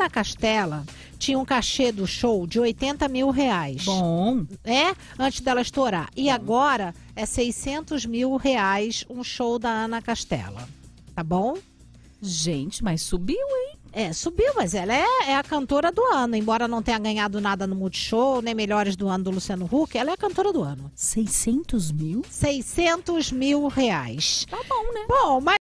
Ana Castela tinha um cachê do show de 80 mil reais. Bom. É? Antes dela estourar. E Bom. agora é 600 mil reais um show da Ana Castela. Tá bom? Gente, mas subiu, hein? É, subiu, mas ela é, é, a cantora do ano. Embora não tenha ganhado nada no Multishow, nem Melhores do Ano do Luciano Huck, ela é a cantora do ano. 600 mil? 600 mil reais. Tá bom, né? Bom, mas.